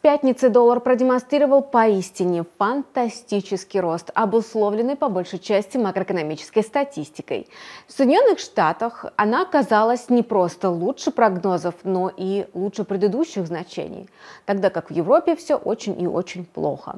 В пятнице доллар продемонстрировал поистине фантастический рост, обусловленный по большей части макроэкономической статистикой. В Соединенных Штатах она оказалась не просто лучше прогнозов, но и лучше предыдущих значений, тогда как в Европе все очень и очень плохо.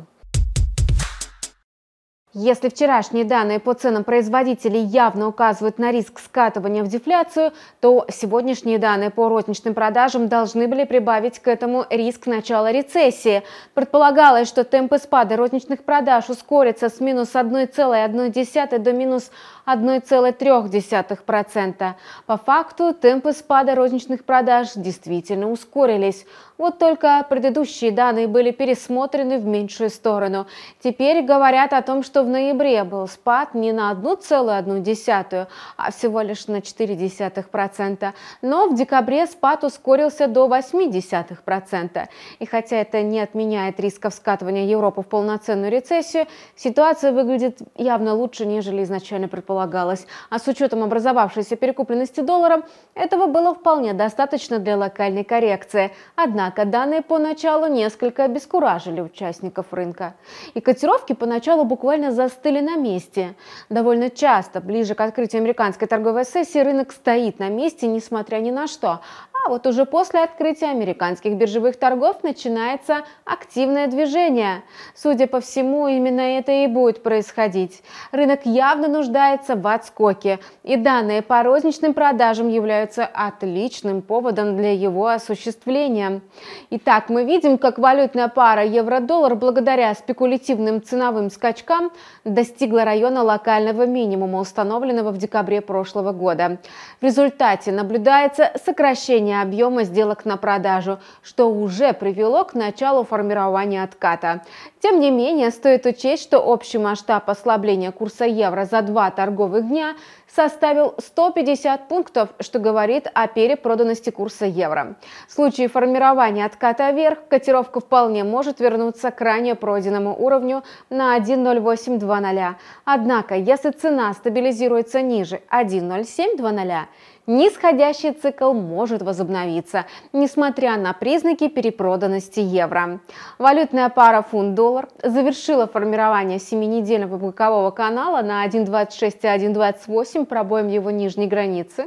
Если вчерашние данные по ценам производителей явно указывают на риск скатывания в дефляцию, то сегодняшние данные по розничным продажам должны были прибавить к этому риск начала рецессии. Предполагалось, что темпы спада розничных продаж ускорятся с минус 1,1 до минус 1,3%. По факту темпы спада розничных продаж действительно ускорились. Вот только предыдущие данные были пересмотрены в меньшую сторону. Теперь говорят о том, что в ноябре был спад не на 1,1, а всего лишь на 0,4%, но в декабре спад ускорился до 0,8%. И хотя это не отменяет рисков скатывания Европы в полноценную рецессию, ситуация выглядит явно лучше, нежели изначально предполагалось. А с учетом образовавшейся перекупленности долларом этого было вполне достаточно для локальной коррекции. Однако данные поначалу несколько обескуражили участников рынка. И котировки поначалу буквально застыли на месте. Довольно часто, ближе к открытию американской торговой сессии, рынок стоит на месте, несмотря ни на что. А вот уже после открытия американских биржевых торгов начинается активное движение. Судя по всему, именно это и будет происходить. Рынок явно нуждается в отскоке, и данные по розничным продажам являются отличным поводом для его осуществления. Итак, мы видим, как валютная пара евро-доллар благодаря спекулятивным ценовым скачкам достигла района локального минимума, установленного в декабре прошлого года. В результате наблюдается сокращение снижения объема сделок на продажу, что уже привело к началу формирования отката. Тем не менее, стоит учесть, что общий масштаб ослабления курса евро за два торговых дня составил 150 пунктов, что говорит о перепроданности курса евро. В случае формирования отката вверх котировка вполне может вернуться к ранее пройденному уровню на 1.0820. Однако, если цена стабилизируется ниже 1.0720, нисходящий цикл может возобновиться возобновится, несмотря на признаки перепроданности евро. Валютная пара фунт-доллар завершила формирование семинедельного бокового канала на 1.26 1.28 пробоем его нижней границы.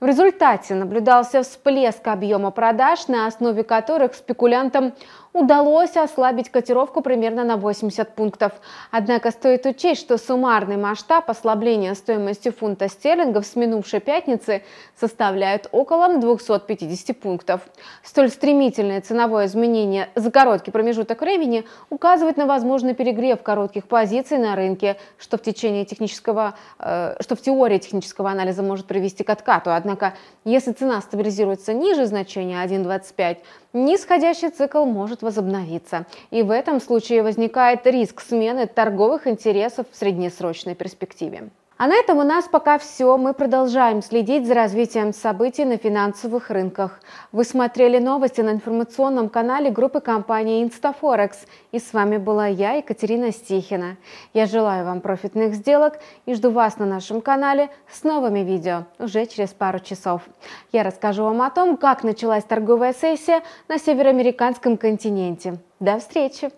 В результате наблюдался всплеск объема продаж, на основе которых спекулянтам удалось ослабить котировку примерно на 80 пунктов. Однако стоит учесть, что суммарный масштаб ослабления стоимости фунта стерлингов с минувшей пятницы составляет около 250 пунктов. Столь стремительное ценовое изменение за короткий промежуток времени указывает на возможный перегрев коротких позиций на рынке, что в течение технического, э, что в теории технического анализа может привести к откату. Однако, если цена стабилизируется ниже значения 1.25, нисходящий цикл может возобновиться. И в этом случае возникает риск смены торговых интересов в среднесрочной перспективе. А на этом у нас пока все. Мы продолжаем следить за развитием событий на финансовых рынках. Вы смотрели новости на информационном канале группы компании InstaForex, И с вами была я, Екатерина Стихина. Я желаю вам профитных сделок и жду вас на нашем канале с новыми видео уже через пару часов. Я расскажу вам о том, как началась торговая сессия на североамериканском континенте. До встречи!